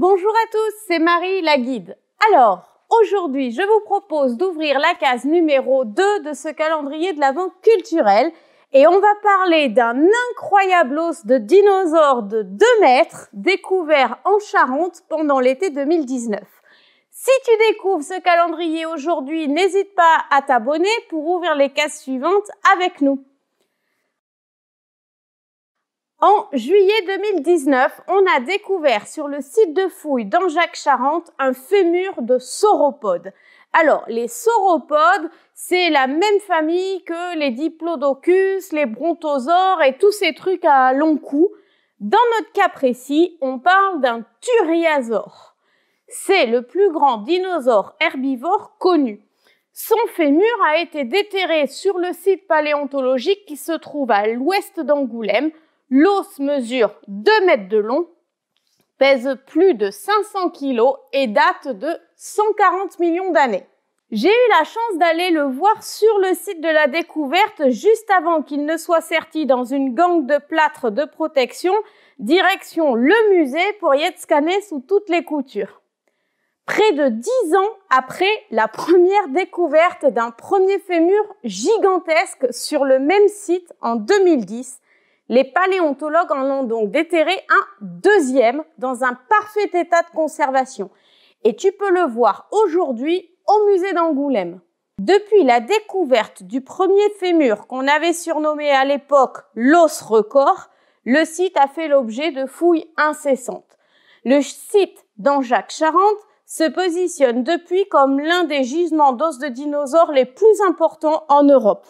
Bonjour à tous, c'est Marie la guide. Alors, aujourd'hui, je vous propose d'ouvrir la case numéro 2 de ce calendrier de l'Avent culturel et on va parler d'un incroyable os de dinosaure de 2 mètres découvert en Charente pendant l'été 2019. Si tu découvres ce calendrier aujourd'hui, n'hésite pas à t'abonner pour ouvrir les cases suivantes avec nous. En juillet 2019, on a découvert sur le site de fouille d'Anjac Charente un fémur de sauropodes. Alors, les sauropodes, c'est la même famille que les diplodocus, les brontosaures et tous ces trucs à long cou. Dans notre cas précis, on parle d'un thuriasaure. C'est le plus grand dinosaure herbivore connu. Son fémur a été déterré sur le site paléontologique qui se trouve à l'ouest d'Angoulême L'os mesure 2 mètres de long, pèse plus de 500 kg et date de 140 millions d'années. J'ai eu la chance d'aller le voir sur le site de la découverte juste avant qu'il ne soit serti dans une gangue de plâtre de protection, direction le musée pour y être scanné sous toutes les coutures. Près de 10 ans après la première découverte d'un premier fémur gigantesque sur le même site en 2010, les paléontologues en ont donc déterré un deuxième dans un parfait état de conservation. Et tu peux le voir aujourd'hui au musée d'Angoulême. Depuis la découverte du premier fémur qu'on avait surnommé à l'époque l'os record, le site a fait l'objet de fouilles incessantes. Le site d'Anjac Charente se positionne depuis comme l'un des gisements d'os de dinosaures les plus importants en Europe.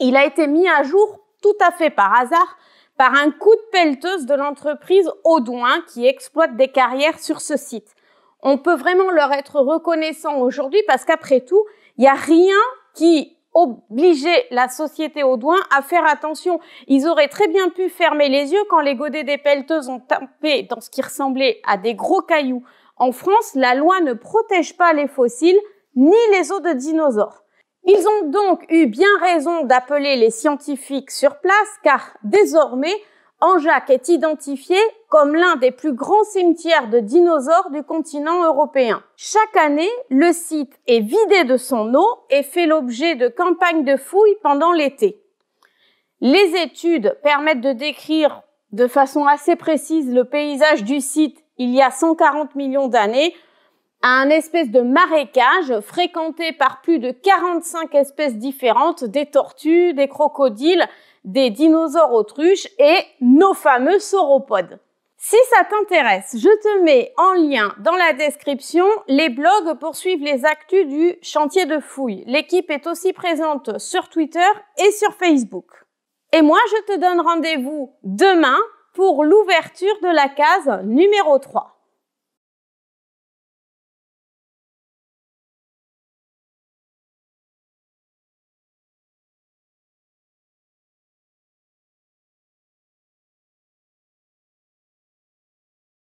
Il a été mis à jour tout à fait par hasard par un coup de pelleteuse de l'entreprise Audouin qui exploite des carrières sur ce site. On peut vraiment leur être reconnaissant aujourd'hui parce qu'après tout, il n'y a rien qui obligeait la société Audouin à faire attention. Ils auraient très bien pu fermer les yeux quand les godets des pelleteuses ont tapé dans ce qui ressemblait à des gros cailloux. En France, la loi ne protège pas les fossiles ni les os de dinosaures. Ils ont donc eu bien raison d'appeler les scientifiques sur place car désormais, Anjac est identifié comme l'un des plus grands cimetières de dinosaures du continent européen. Chaque année, le site est vidé de son eau et fait l'objet de campagnes de fouilles pendant l'été. Les études permettent de décrire de façon assez précise le paysage du site il y a 140 millions d'années, à un espèce de marécage fréquenté par plus de 45 espèces différentes, des tortues, des crocodiles, des dinosaures autruches et nos fameux sauropodes. Si ça t'intéresse, je te mets en lien dans la description. Les blogs poursuivent les actus du chantier de fouilles. L'équipe est aussi présente sur Twitter et sur Facebook. Et moi, je te donne rendez-vous demain pour l'ouverture de la case numéro 3.